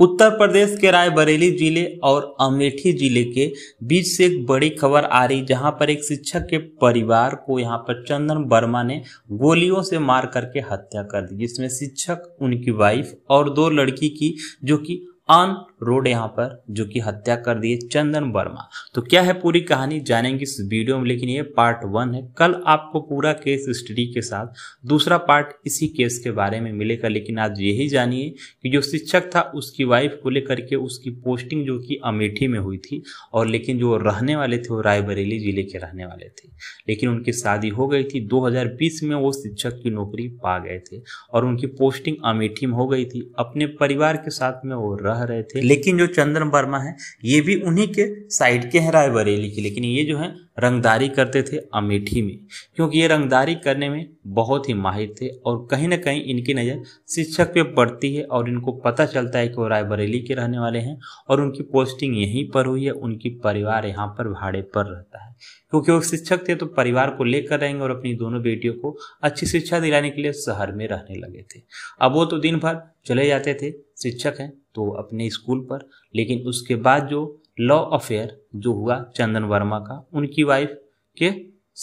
उत्तर प्रदेश के रायबरेली जिले और अमेठी जिले के बीच से एक बड़ी खबर आ रही जहां पर एक शिक्षक के परिवार को यहां पर चंदन वर्मा ने गोलियों से मार करके हत्या कर दी जिसमें शिक्षक उनकी वाइफ और दो लड़की की जो कि ऑन रोड यहाँ पर जो कि हत्या कर दिए चंदन वर्मा तो क्या है पूरी कहानी जानेंगे इस वीडियो में लेकिन ये पार्ट वन है कल आपको पूरा केस हिस्ट्री के साथ दूसरा पार्ट इसी केस के बारे में मिलेगा लेकिन आज यही जानिए कि जो शिक्षक था उसकी वाइफ को लेकर के उसकी पोस्टिंग जो कि अमेठी में हुई थी और लेकिन जो रहने वाले थे वो रायबरेली जिले के रहने वाले थे लेकिन उनकी शादी हो गई थी दो में वो शिक्षक की नौकरी पा गए थे और उनकी पोस्टिंग अमेठी में हो गई थी अपने परिवार के साथ में वो रह रह रहे थे लेकिन जो चंद्र वर्मा है ये भी उन्हीं के साइड के हैं रायबरेली के लेकिन ये जो है रंगदारी करते थे अमेठी में क्योंकि ये रंगदारी करने में बहुत ही माहिर थे और कहीं ना कहीं इनकी नज़र शिक्षक पे पड़ती है और इनको पता चलता है कि वो रायबरेली के रहने वाले हैं और उनकी पोस्टिंग यहीं पर हुई है उनकी परिवार यहाँ पर भाड़े पर रहता है क्योंकि वो शिक्षक थे तो परिवार को लेकर रहेंगे और अपनी दोनों बेटियों को अच्छी शिक्षा दिलाने के लिए शहर में रहने लगे थे अब वो तो दिन भर चले जाते थे शिक्षक हैं तो अपने स्कूल पर लेकिन उसके बाद जो लव अफेयर जो हुआ चंदन वर्मा का उनकी वाइफ के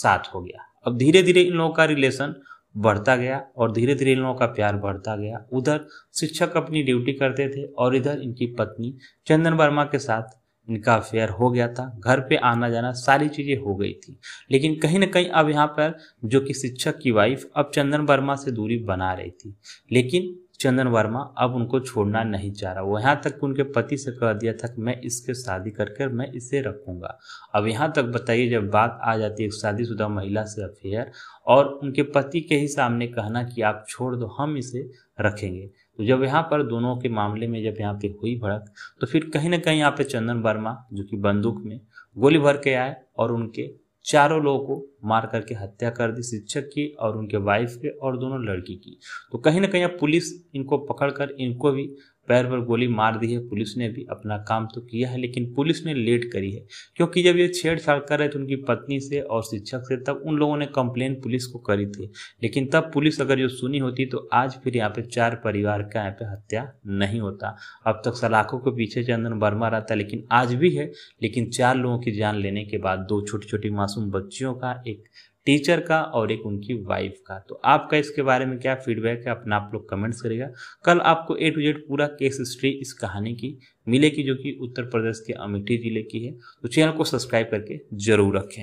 साथ हो गया अब धीरे धीरे इन लोगों का रिलेशन बढ़ता गया और धीरे धीरे इन लोगों का प्यार बढ़ता गया उधर शिक्षक अपनी ड्यूटी करते थे और इधर इनकी पत्नी चंदन वर्मा के साथ इनका अफेयर हो गया था घर पे आना जाना सारी चीज़ें हो गई थी लेकिन कहीं ना कहीं अब यहाँ पर जो कि शिक्षक की वाइफ अब चंदन वर्मा से दूरी बना रही थी लेकिन चंदन वर्मा अब उनको छोड़ना नहीं चाह रहा वो यहाँ तक उनके पति से कह दिया था कि मैं इसके शादी करके मैं इसे रखूँगा अब यहाँ तक बताइए जब बात आ जाती है शादीशुदा महिला से अफेयर और उनके पति के ही सामने कहना कि आप छोड़ दो हम इसे रखेंगे तो जब यहाँ पर दोनों के मामले में जब यहाँ पे हुई भड़क तो फिर कहीं ना कहीं यहाँ पे चंदन वर्मा जो कि बंदूक में गोली भर के आए और उनके चारों लोगों को मार करके हत्या कर दी शिक्षक की और उनके वाइफ के और दोनों लड़की की तो कहीं ना कहीं अब पुलिस इनको पकड़कर इनको भी पैर पर गोली मार दी है पुलिस ने भी अपना काम तो किया है लेकिन पुलिस ने लेट करी है क्योंकि जब ये छेड़छाड़ कर रहे थे उनकी पत्नी से और शिक्षक से तब उन लोगों ने कंप्लेन पुलिस को करी थी लेकिन तब पुलिस अगर जो सुनी होती तो आज फिर यहाँ पे चार परिवार का यहाँ पे हत्या नहीं होता अब तक सलाखों के पीछे चंदन वर्मा रहता लेकिन आज भी है लेकिन चार लोगों की जान लेने के बाद दो छोटी छोटी मासूम बच्चियों का एक टीचर का और एक उनकी वाइफ का तो आपका इसके बारे में क्या फीडबैक है अपना आप लोग कमेंट्स करेगा कल आपको ए टू जेड पूरा केस हिस्ट्री इस कहानी की मिलेगी जो कि उत्तर प्रदेश के अमेठी जिले की है तो चैनल को सब्सक्राइब करके जरूर रखें